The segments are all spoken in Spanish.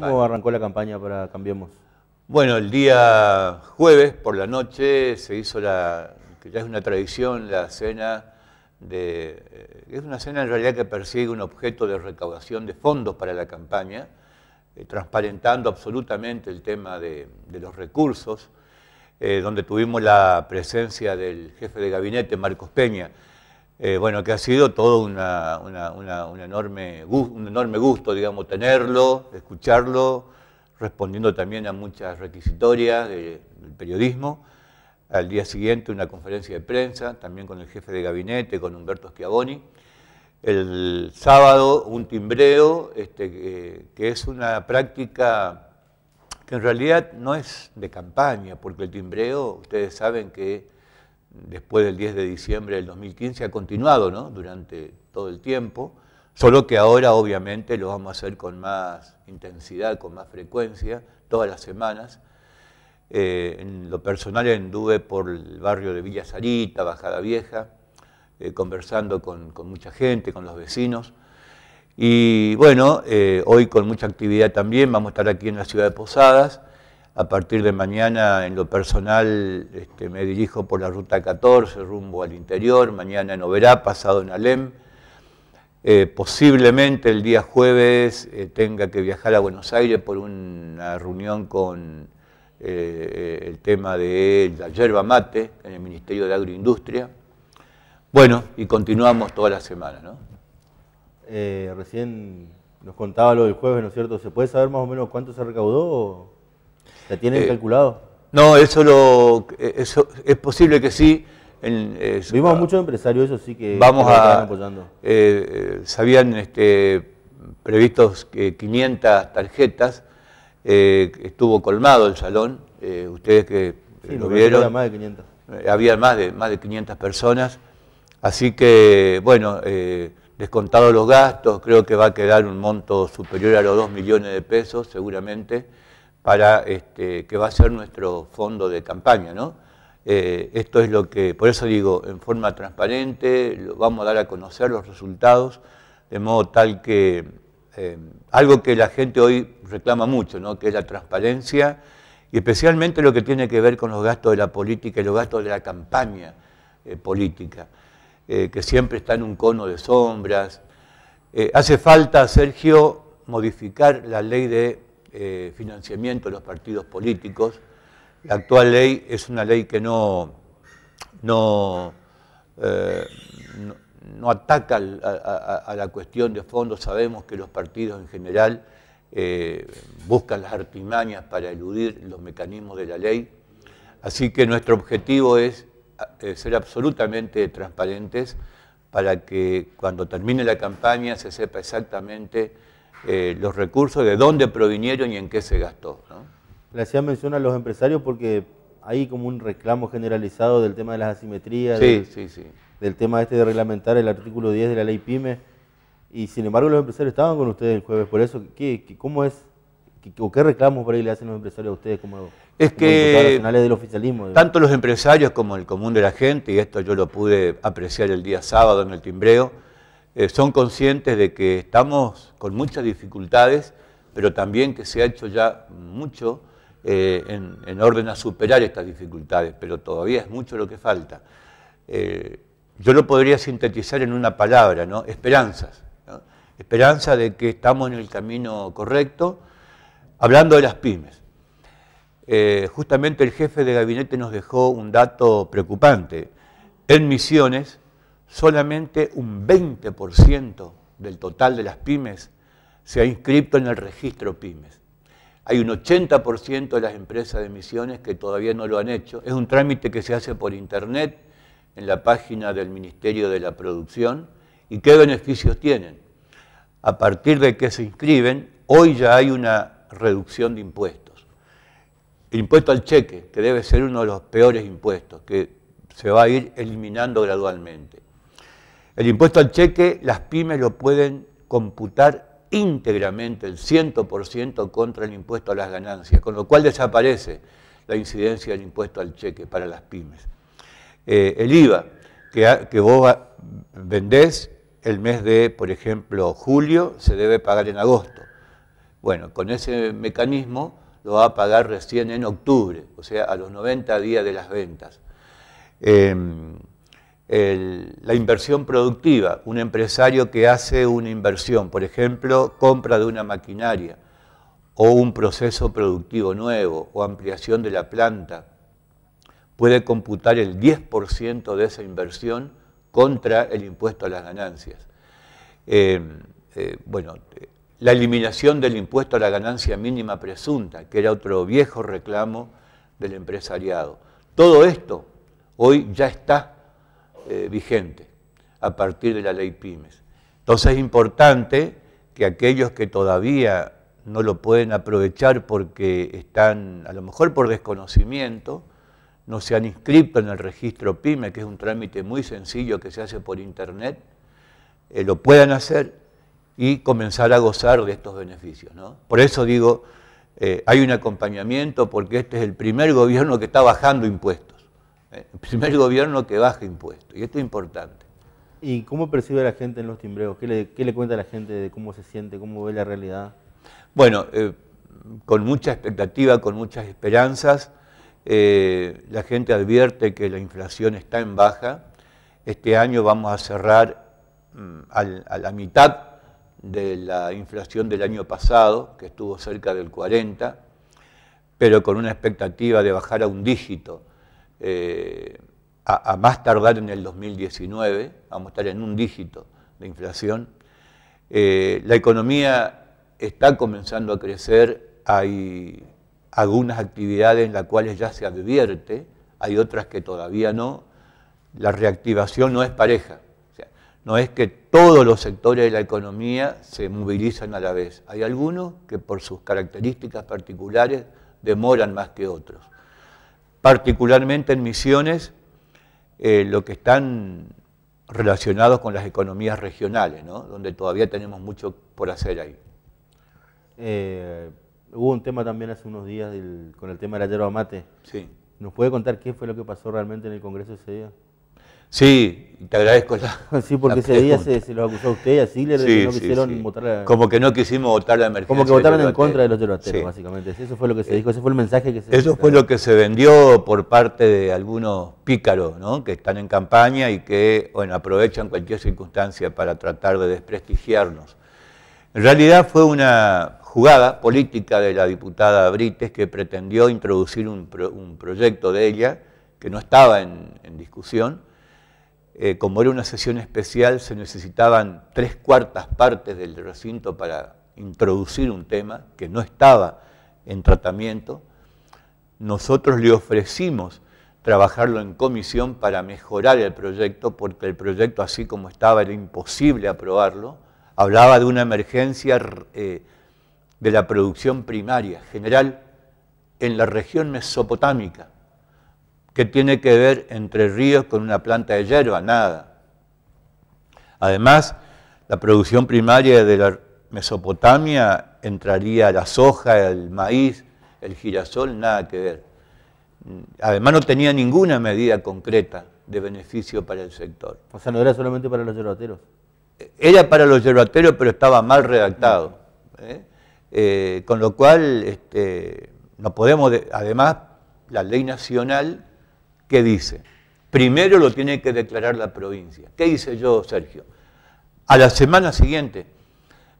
¿Cómo arrancó la campaña para Cambiemos? Bueno, el día jueves por la noche se hizo la, que ya es una tradición, la cena de... Eh, es una cena en realidad que persigue un objeto de recaudación de fondos para la campaña, eh, transparentando absolutamente el tema de, los recursos, eh, donde tuvimos la presencia del jefe de gabinete, Marcos Peña. Eh, bueno, que ha sido todo un, enorme, un enorme gusto, digamos, tenerlo, escucharlo, respondiendo también a muchas requisitorias del periodismo. Al día siguiente una conferencia de prensa, también con el jefe de gabinete, con Humberto Schiavoni. El sábado un timbreo, este, que es una práctica que en realidad no es de campaña, porque el timbreo, ustedes saben que después del 10 de diciembre del 2015 ha continuado ¿no? durante todo el tiempo, solo que ahora obviamente lo vamos a hacer con más intensidad, con más frecuencia, todas las semanas. Eh, en lo personal anduve por el barrio de Villa Sarita, Bajada Vieja, eh, conversando con, mucha gente, con los vecinos. Y bueno, eh, hoy con mucha actividad también, vamos a estar aquí en la ciudad de Posadas. A partir de mañana, en lo personal, este, me dirijo por la ruta 14 rumbo al interior, mañana en Oberá, pasado en Alem. Eh, posiblemente el día jueves eh, tenga que viajar a Buenos Aires por una reunión con eh, el tema de la yerba mate en el Ministerio de Agroindustria. Bueno, y continuamos toda la semana, ¿no? recién nos contaba lo del jueves, ¿no es cierto? ¿Se puede saber más o menos cuánto se recaudó? ¿La tienen eh, calculado? No, eh, eso, es posible que sí. Eh, Vimos ah, muchos empresarios, eso sí que vamos a, apoyando. se este, previstos 500 tarjetas, estuvo colmado el salón, ustedes que lo vieron. Había más de 500. Había más de, más de 500 personas, así que, bueno, descontados los gastos, creo que va a quedar un monto superior a los 2 millones de pesos, seguramente para este, que va a ser nuestro fondo de campaña, ¿no? Eh, esto es lo que, por eso digo, en forma transparente, lo vamos a dar a conocer los resultados, de modo tal que eh, algo que la gente hoy reclama mucho, ¿no? que es la transparencia, y especialmente lo que tiene que ver con los gastos de la política y los gastos de la campaña eh, política, que siempre está en un cono de sombras. hace falta, Sergio, modificar la ley de eh, financiamiento de los partidos políticos. La actual ley es una ley que no, no, eh, no, ataca a, la cuestión de fondo. Sabemos que los partidos en general eh, buscan las artimañas para eludir los mecanismos de la ley. Así que nuestro objetivo es ser absolutamente transparentes para que cuando termine la campaña se sepa exactamente eh, los recursos, de dónde provinieron y en qué se gastó. ¿no? Gracias menciona a los empresarios porque hay como un reclamo generalizado del tema de las asimetrías, del, tema este de reglamentar el artículo 10 de la ley PYME, y sin embargo los empresarios estaban con ustedes el jueves, por eso, ¿qué, cómo es qué reclamos por ahí le hacen los empresarios a ustedes como, es nacionales del oficialismo? Tanto los empresarios como el común de la gente, y esto yo lo pude apreciar el día sábado en el timbreo, eh, son conscientes de que estamos con muchas dificultades, pero también que se ha hecho ya mucho eh, en, orden a superar estas dificultades, pero todavía es mucho lo que falta. Eh, yo lo podría sintetizar en una palabra, ¿no? Esperanzas. Esperanza de que estamos en el camino correcto, hablando de las pymes. justamente el jefe de gabinete nos dejó un dato preocupante. En Misiones, solamente un 20% del total de las pymes se ha inscrito en el registro pymes. Hay un 80% de las empresas de emisiones que todavía no lo han hecho. Es un trámite que se hace por internet en la página del Ministerio de la Producción. ¿Y qué beneficios tienen? A partir de que se inscriben, hoy ya hay una reducción de impuestos. El impuesto al cheque, que debe ser uno de los peores impuestos, que se va a ir eliminando gradualmente. El impuesto al cheque, las pymes lo pueden computar íntegramente, el 100% contra el impuesto a las ganancias, con lo cual desaparece la incidencia del impuesto al cheque para las pymes. Eh, el IVA, que, vos vendés el mes de, por ejemplo, julio, se debe pagar en agosto. Bueno, con ese mecanismo lo va a pagar recién en octubre, o sea, a los 90 días de las ventas. Em, la inversión productiva, un empresario que hace una inversión, por ejemplo, compra de una maquinaria o un proceso productivo nuevo o ampliación de la planta, puede computar el 10% de esa inversión contra el impuesto a las ganancias. Eh, eh, bueno, la eliminación del impuesto a la ganancia mínima presunta, que era otro viejo reclamo del empresariado. Todo esto hoy ya está eh, vigente a partir de la ley Pymes. Entonces es importante que aquellos que todavía no lo pueden aprovechar porque están, a lo mejor por desconocimiento, no se han inscrito en el registro PYME, que es un trámite muy sencillo que se hace por internet, eh, lo puedan hacer y comenzar a gozar de estos beneficios. ¿no? Por eso digo, eh, hay un acompañamiento porque este es el primer gobierno que está bajando impuestos. Eh, primer gobierno que baja impuestos, y esto es importante. ¿Y cómo percibe la gente en los timbreos? ¿Qué le, cuenta a la gente de cómo se siente, cómo ve la realidad? Bueno, eh, con mucha expectativa, con muchas esperanzas. Eh, la gente advierte que la inflación está en baja. Este año vamos a cerrar mm, a la mitad de la inflación del año pasado, que estuvo cerca del 40, pero con una expectativa de bajar a un dígito. Eh, a, más tardar en el 2019, vamos a estar en un dígito de inflación. Eh, la economía está comenzando a crecer, hay algunas actividades en las cuales ya se advierte, hay otras que todavía no. La reactivación no es pareja, no es que todos los sectores de la economía se movilizan a la vez. Hay algunos que por sus características particulares demoran más que otros particularmente en misiones, eh, lo que están relacionados con las economías regionales, ¿no? donde todavía tenemos mucho por hacer ahí. Eh, hubo un tema también hace unos días con el tema de la yerba mate. Sí. ¿Nos puede contar qué fue lo que pasó realmente en el Congreso ese día? Sí, te agradezco la. Sí, porque ese día se, se, los acusó a usted y a le de que no quisieron votar votar emergencia. Como que no quisimos votar la emergencia. Como que votaron en contra de los yeloteros, básicamente. Eso fue lo que se eh, dijo, ese fue el mensaje que se. Eso fue lo que se vendió por parte de algunos pícaros, ¿no? Que están en campaña y que, bueno, aprovechan cualquier circunstancia para tratar de desprestigiarnos. En realidad fue una jugada política de la diputada Brites que pretendió introducir un, un proyecto de ella que no estaba en discusión eh, como era una sesión especial, se necesitaban tres cuartas partes del recinto para introducir un tema que no estaba en tratamiento. Nosotros le ofrecimos trabajarlo en comisión para mejorar el proyecto, porque el proyecto así como estaba era imposible aprobarlo. Hablaba de una emergencia eh, de la producción primaria general en la región mesopotámica. ¿Qué tiene que ver entre ríos con una planta de hierba? Nada. Además, la producción primaria de la Mesopotamia entraría la soja, el maíz, el girasol, nada que ver. Además no tenía ninguna medida concreta de beneficio para el sector. O sea, no era solamente para los yerbateros. Era para los yerbateros, pero estaba mal redactado. ¿eh? Eh, con lo cual, este, no podemos, además, la ley nacional ¿Qué dice? Primero lo tiene que declarar la provincia. ¿Qué hice yo, Sergio? A la semana siguiente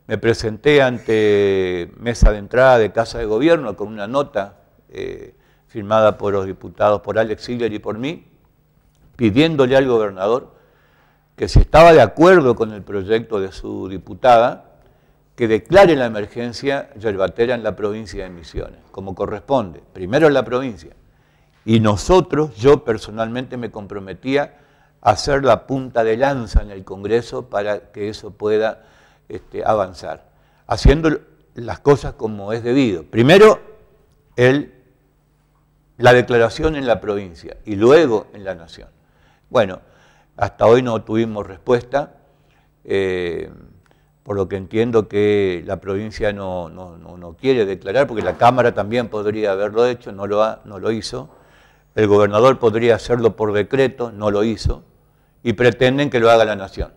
me presenté ante mesa de entrada de Casa de Gobierno con una nota eh, firmada por los diputados, por Alex siller y por mí, pidiéndole al gobernador que si estaba de acuerdo con el proyecto de su diputada, que declare la emergencia yerbatera en la provincia de Misiones, como corresponde, primero en la provincia. Y nosotros, yo personalmente me comprometía a ser la punta de lanza en el Congreso para que eso pueda este, avanzar, haciendo las cosas como es debido. Primero, la declaración en la provincia y luego en la nación. Bueno, hasta hoy no tuvimos respuesta, eh, por lo que entiendo que la provincia no, quiere declarar, porque la Cámara también podría haberlo hecho, no lo, no lo hizo el gobernador podría hacerlo por decreto, no lo hizo, y pretenden que lo haga la nación.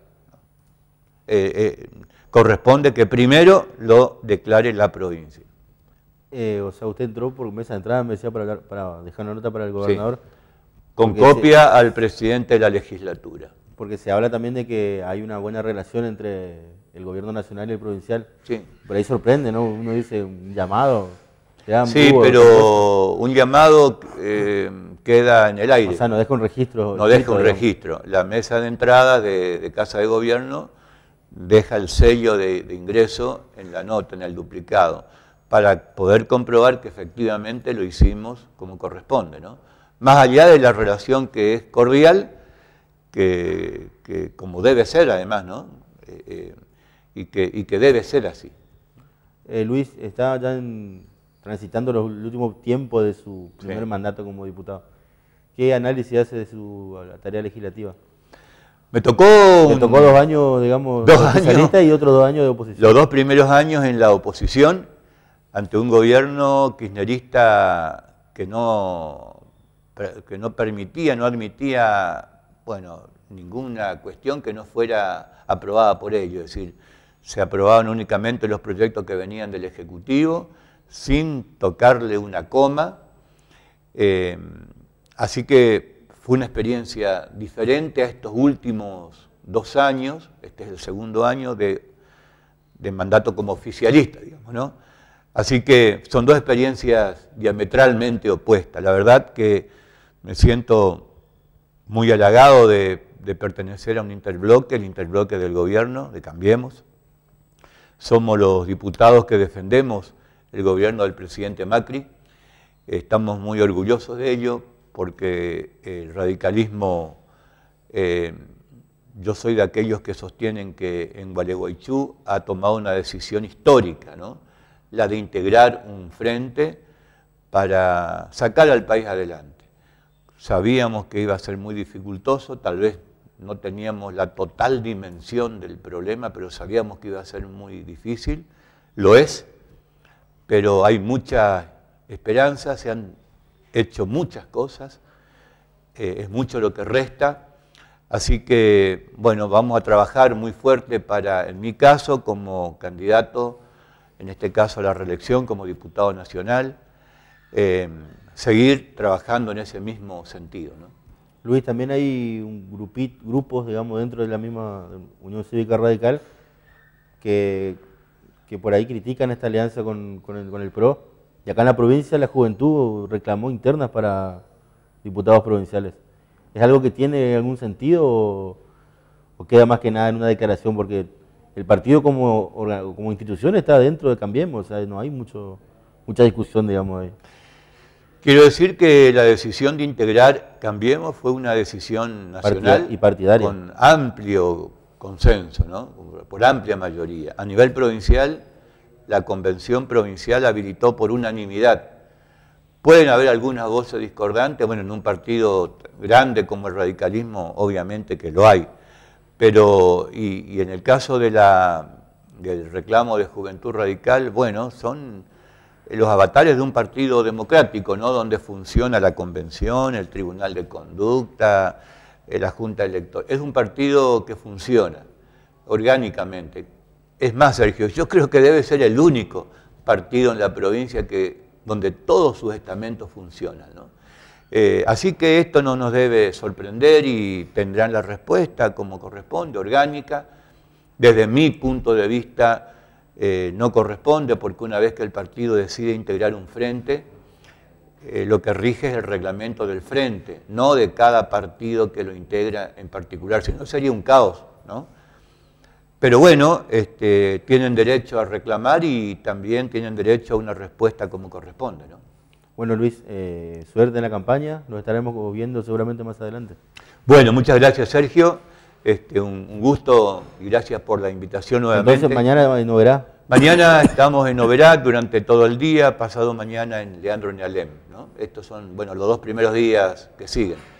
Eh, eh, corresponde que primero lo declare la provincia. Eh, o sea, usted entró por mesa de entrada, me decía, para, para dejar una nota para el gobernador. Con copia al presidente de la legislatura. Porque se habla también de que hay una buena relación entre el gobierno nacional y el provincial. Sí. Por ahí sorprende, ¿no? Uno dice un llamado. Sí, pero un llamado queda en el aire. O sea, no deja un registro. No deja un registro. La mesa de entrada de, Casa de Gobierno deja el sello de, ingreso en la nota, en el duplicado, para poder comprobar que efectivamente lo hicimos como corresponde. ¿no? Más allá de la relación que es cordial, que, como debe ser además, ¿no? Eh, eh, y, que, que debe ser así. Eh, Luis, está ya en transitando el último tiempo de su primer mandato como diputado. ¿Qué análisis hace de su tarea legislativa? Me tocó... Me tocó dos años, digamos, y otros dos años de oposición. Los dos primeros años en la oposición, ante un gobierno kirchnerista que no, que no permitía, no admitía, bueno, ninguna cuestión que no fuera aprobada por ellos. Es decir, se aprobaban únicamente los proyectos que venían del Ejecutivo, sin tocarle una coma. Eh, así que fue una experiencia diferente a estos últimos dos años, este es el segundo año de, mandato como oficialista, ¿no? Así que son dos experiencias diametralmente opuestas. La verdad que me siento muy halagado de, de, pertenecer a un interbloque, el interbloque del gobierno, de Cambiemos. Somos los diputados que defendemos el gobierno del presidente Macri. Estamos muy orgullosos de ello porque el radicalismo, eh, yo soy de aquellos que sostienen que en Gualeguaychú ha tomado una decisión histórica, la de integrar un frente para sacar al país adelante. Sabíamos que iba a ser muy dificultoso, tal vez no teníamos la total dimensión del problema, pero sabíamos que iba a ser muy difícil. Lo es, pero hay mucha esperanza, se han hecho muchas cosas, eh, es mucho lo que resta. Así que, bueno, vamos a trabajar muy fuerte para, en mi caso, como candidato, en este caso a la reelección como diputado nacional, eh, seguir trabajando en ese mismo sentido. Luis, también hay un grupito grupos, digamos, dentro de la misma Unión Cívica Radical que que por ahí critican esta alianza con, el, PRO. Y acá en la provincia la juventud reclamó internas para diputados provinciales. ¿Es algo que tiene algún sentido o, queda más que nada en una declaración? Porque el partido como, como institución está dentro de Cambiemos, o sea, no hay mucho, mucha discusión, digamos, ahí. Quiero decir que la decisión de integrar Cambiemos fue una decisión nacional y partidaria. con amplio consenso, ¿no? por amplia mayoría. A nivel provincial, la convención provincial habilitó por unanimidad. Pueden haber algunas voces discordantes, bueno, en un partido grande como el radicalismo, obviamente que lo hay, pero y, en el caso de la, del reclamo de juventud radical, bueno, son los avatares de un partido democrático, ¿no? Donde funciona la convención, el tribunal de conducta, eh, la Junta Electoral. Es un partido que funciona orgánicamente. Es más, Sergio, yo creo que debe ser el único partido en la provincia que, donde todos sus estamentos funcionan. Eh, así que esto no nos debe sorprender y tendrán la respuesta como corresponde, orgánica. Desde mi punto de vista eh, no corresponde porque una vez que el partido decide integrar un frente, eh, lo que rige es el reglamento del frente, no de cada partido que lo integra en particular, sino sería un caos, ¿no? Pero bueno, este, tienen derecho a reclamar y también tienen derecho a una respuesta como corresponde, ¿no? Bueno, Luis, eh, suerte en la campaña, nos estaremos viendo seguramente más adelante. Bueno, muchas gracias, Sergio. Este, un, gusto y gracias por la invitación nuevamente. Entonces mañana no verá. Mañana estamos en Oberac durante todo el día, pasado mañana en Leandro Nealem. ¿no? Estos son, bueno, los dos primeros días que siguen.